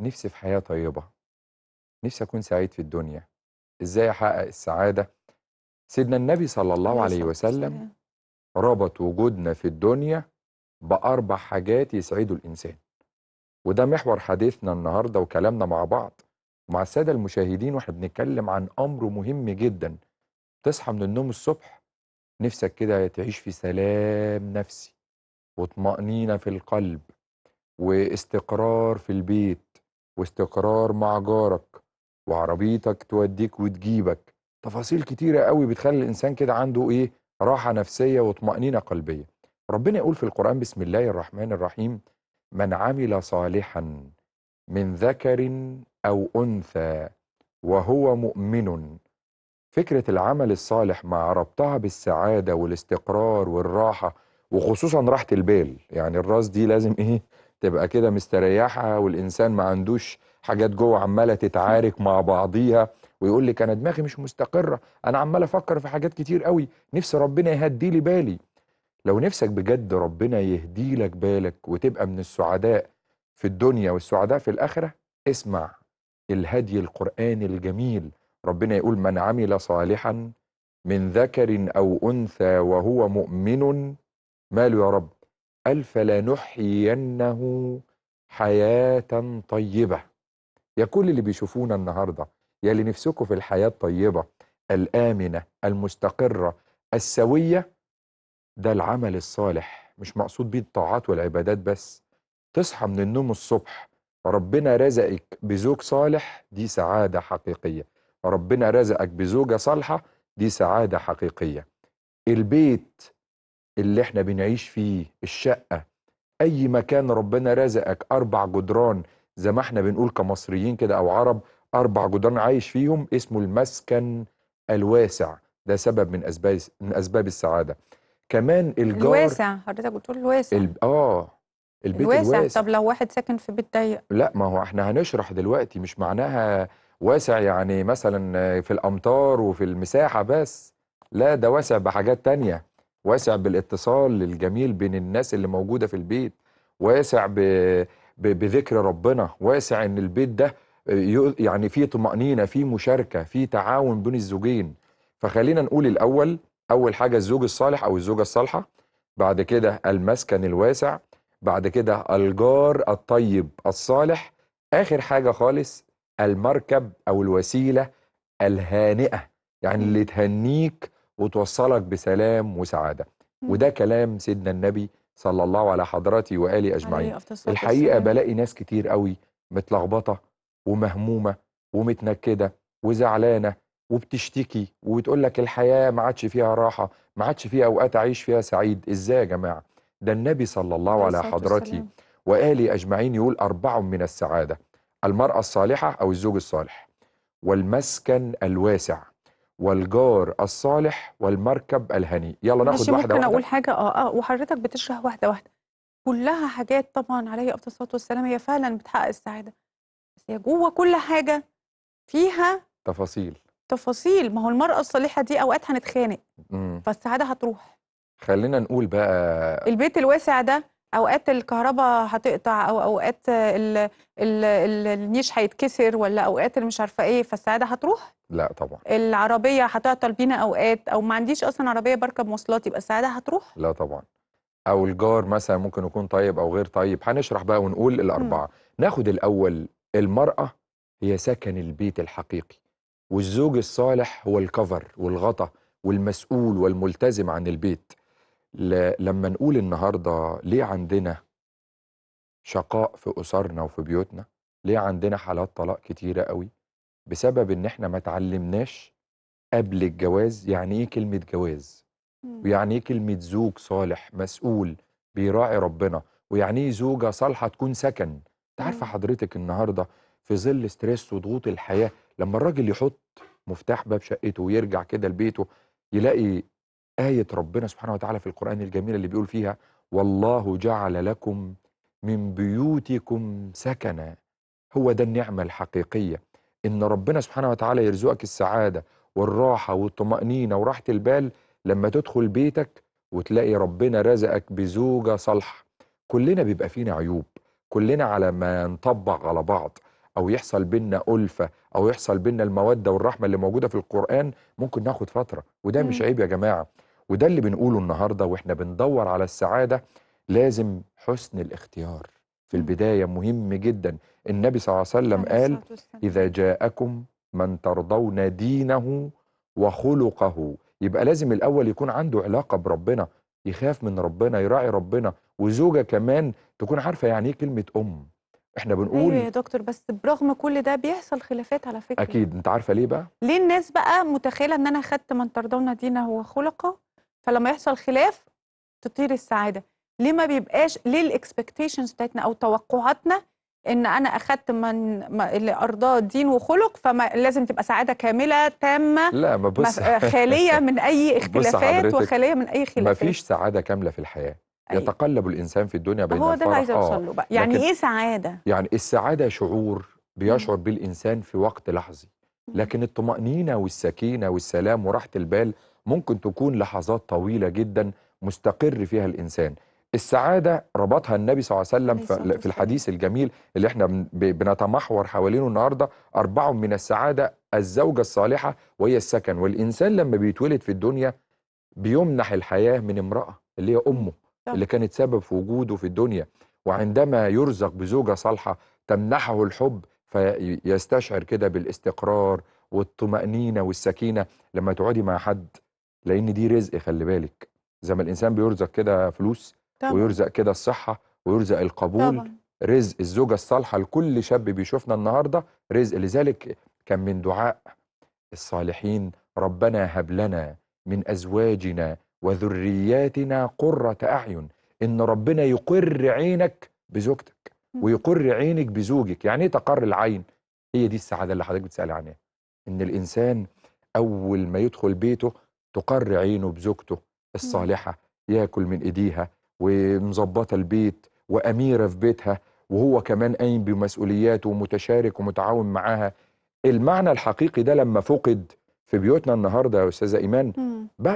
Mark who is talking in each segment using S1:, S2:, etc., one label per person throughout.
S1: نفسي في حياة طيبة نفسي أكون سعيد في الدنيا إزاي أحقق السعادة سيدنا النبي صلى الله عليه وسلم ربط وجودنا في الدنيا بأربع حاجات يسعدوا الإنسان وده محور حديثنا النهاردة وكلامنا مع بعض ومع السادة المشاهدين واحنا بنتكلم عن أمر مهم جدا تصحى من النوم الصبح نفسك كده تعيش في سلام نفسي وطمأنينة في القلب واستقرار في البيت واستقرار مع جارك وعربيتك توديك وتجيبك تفاصيل كتيرة قوي بتخلي الإنسان كده عنده إيه راحة نفسية وطمأنينة قلبية ربنا يقول في القرآن بسم الله الرحمن الرحيم من عمل صالحا من ذكر أو أنثى وهو مؤمن فكرة العمل الصالح مع ربطها بالسعادة والاستقرار والراحة وخصوصا راحة البال يعني الراس دي لازم إيه تبقى كده مستريحه والانسان ما عندوش حاجات جوه عماله تتعارك مع بعضيها ويقول لك انا دماغي مش مستقره انا عمال افكر في حاجات كتير قوي نفسي ربنا يهدي لي بالي لو نفسك بجد ربنا يهدي لك بالك وتبقى من السعداء في الدنيا والسعداء في الاخره اسمع الهدي القرآن الجميل ربنا يقول من عمل صالحا من ذكر أو أنثى وهو مؤمن ماله يا رب قال فلنحيينه حياة طيبة يا كل اللي بيشوفونا النهاردة يا اللي نفسكم في الحياة الطيبة الآمنة المستقرة السوية ده العمل الصالح مش مقصود بيه الطاعات والعبادات بس تصحى من النوم الصبح ربنا رزقك بزوج صالح دي سعادة حقيقية ربنا رزقك بزوجة صالحة دي سعادة حقيقية البيت اللي احنا بنعيش فيه الشقة أي مكان ربنا رزقك أربع جدران زي ما احنا بنقول كمصريين كده أو عرب أربع جدران عايش فيهم اسمه المسكن الواسع ده سبب من أسباب من أسباب السعادة كمان الجار الواسع
S2: حضرتك بتقول الواسع الب...
S1: آه البيت الواسع. الواسع طب
S2: لو واحد ساكن في بيت ضيق
S1: لا ما هو احنا هنشرح دلوقتي مش معناها واسع يعني مثلا في الأمطار وفي المساحة بس لا ده واسع بحاجات تانية واسع بالاتصال الجميل بين الناس اللي موجوده في البيت واسع ب... ب... بذكر ربنا واسع ان البيت ده يعني فيه طمانينه فيه مشاركه فيه تعاون بين الزوجين فخلينا نقول الاول اول حاجه الزوج الصالح او الزوجه الصالحه بعد كده المسكن الواسع بعد كده الجار الطيب الصالح اخر حاجه خالص المركب او الوسيله الهانئه يعني اللي تهنيك وتوصلك بسلام وسعادة وده كلام سيدنا النبي صلى الله على حضرته وآله أجمعين الحقيقة بلاقي ناس كتير قوي متلخبطة ومهمومة ومتنكدة وزعلانة وبتشتكي وتقول لك الحياة ما عادش فيها راحة ما عادش فيها أوقات أعيش فيها سعيد إزاي يا جماعة ده النبي صلى الله على حضرته وآله أجمعين يقول أربع من السعادة المرأة الصالحة أو الزوج الصالح والمسكن الواسع والجار الصالح والمركب الهني يلا ناخد واحده ممكن واحده اقول
S2: حاجه اه اه وحضرتك بتشرح واحده واحده كلها حاجات طبعا عليه افضل الصلاه والسلام هي فعلا بتحقق السعاده بس هي جوه كل حاجه فيها تفاصيل تفاصيل ما هو المراه الصالحه دي اوقات هنتخانق فالسعاده هتروح
S1: خلينا نقول بقى
S2: البيت الواسع ده اوقات الكهرباء هتقطع او اوقات ال ال الـ النيش هيتكسر ولا اوقات اللي مش عارفه ايه فالسعاده هتروح لا طبعا العربيه هتعطل بينا اوقات او ما عنديش اصلا عربيه بركب مواصلات يبقى السعاده هتروح
S1: لا طبعا او الجار مثلا ممكن يكون طيب او غير طيب هنشرح بقى ونقول الاربعه م. ناخد الاول المراه هي سكن البيت الحقيقي والزوج الصالح هو الكفر والغطا والمسؤول والملتزم عن البيت لما نقول النهارده ليه عندنا شقاء في اسرنا وفي بيوتنا ليه عندنا حالات طلاق كتيره قوي بسبب ان احنا ما اتعلمناش قبل الجواز يعني ايه كلمه جواز ويعني ايه كلمه زوج صالح مسؤول بيراعي ربنا ويعني ايه زوجه صالحه تكون سكن انت عارفه حضرتك النهارده في ظل ستريس وضغوط الحياه لما الراجل يحط مفتاح باب شقته ويرجع كده لبيته يلاقي آية ربنا سبحانه وتعالى في القرآن الجميل اللي بيقول فيها والله جعل لكم من بيوتكم سكنا هو ده النعمة الحقيقية إن ربنا سبحانه وتعالى يرزقك السعادة والراحة والطمأنينة وراحة البال لما تدخل بيتك وتلاقي ربنا رزقك بزوجة صالحة كلنا بيبقى فينا عيوب كلنا على ما نطبق على بعض أو يحصل بينا ألفة أو يحصل بينا المودة والرحمة اللي موجودة في القرآن ممكن ناخد فترة وده مش عيب يا جماعة وده اللي بنقوله النهارده واحنا بندور على السعاده لازم حسن الاختيار في البدايه مهم جدا النبي صلى الله عليه وسلم قال اذا جاءكم من ترضون دينه وخلقه يبقى لازم الاول يكون عنده علاقه بربنا يخاف من ربنا يراعي ربنا وزوجه كمان تكون عارفه يعني ايه كلمه ام احنا بنقول ايوه يا
S2: دكتور بس برغم كل ده بيحصل خلافات على فكره اكيد انت عارفه ليه بقى ليه الناس بقى متخيله ان انا خدت من ترضون دينه وخلقه فلما يحصل خلاف تطير السعاده ليه ما بيبقاش ليه الاكسبكتيشنز بتاعتنا او توقعاتنا ان انا اخدت من اللي ارضاه دين وخلق فلازم تبقى سعاده كامله تامه لا ما بص خاليه من اي اختلافات وخاليه من اي خلافات
S1: مفيش سعاده كامله في الحياه أيه. يتقلب الانسان في الدنيا بين هو ده اللي عايز آه، اوصل له بقى يعني ايه
S2: سعاده
S1: يعني السعاده شعور بيشعر به الانسان في وقت لحظي لكن الطمانينه والسكينه والسلام وراحه البال ممكن تكون لحظات طويلة جدا مستقر فيها الإنسان السعادة ربطها النبي صلى الله عليه وسلم في الحديث الجميل اللي احنا بنتمحور حوالينه النهاردة أربع من السعادة الزوجة الصالحة وهي السكن والإنسان لما بيتولد في الدنيا بيمنح الحياة من امرأة اللي هي أمه اللي كانت سبب في وجوده في الدنيا وعندما يرزق بزوجة صالحة تمنحه الحب فيستشعر كده بالاستقرار والطمأنينة والسكينة لما تقعدي مع حد لان دي رزق خلي بالك زي ما الانسان بيرزق كده فلوس طبعا. ويرزق كده الصحه ويرزق القبول طبعا. رزق الزوجه الصالحه لكل شاب بيشوفنا النهارده رزق لذلك كان من دعاء الصالحين ربنا هب لنا من ازواجنا وذرياتنا قره اعين ان ربنا يقر عينك بزوجتك ويقر عينك بزوجك يعني ايه تقر العين هي دي السعاده اللي حضرتك بتسالي عنها ان الانسان اول ما يدخل بيته تقر عينه بزوجته الصالحة ياكل من ايديها ومظبطة البيت وأميرة في بيتها وهو كمان قايم بمسؤولياته ومتشارك ومتعاون معاها المعنى الحقيقي ده لما فقد في بيوتنا النهارده يا استاذه ايمان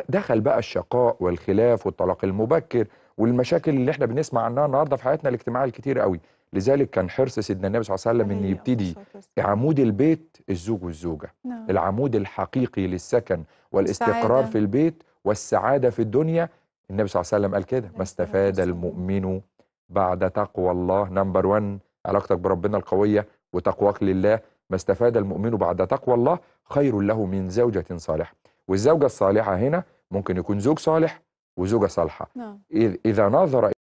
S1: دخل بقى الشقاء والخلاف والطلاق المبكر والمشاكل اللي احنا بنسمع عنها النهارده في حياتنا الاجتماعيه الكتير قوي لذلك كان حرص سيدنا النبي صلى الله عليه وسلم ان أيوة، يبتدي عمود البيت الزوج والزوجه نعم. العمود الحقيقي للسكن والاستقرار السعادة. في البيت والسعاده في الدنيا النبي صلى الله عليه وسلم قال كده ما استفاد المؤمن بعد تقوى الله نمبر 1 علاقتك بربنا القويه وتقواك لله ما استفاد المؤمن بعد تقوى الله خير له من زوجه صالحه والزوجه الصالحه هنا ممكن يكون زوج صالح وزوجة صالحة نعم. إذا نظر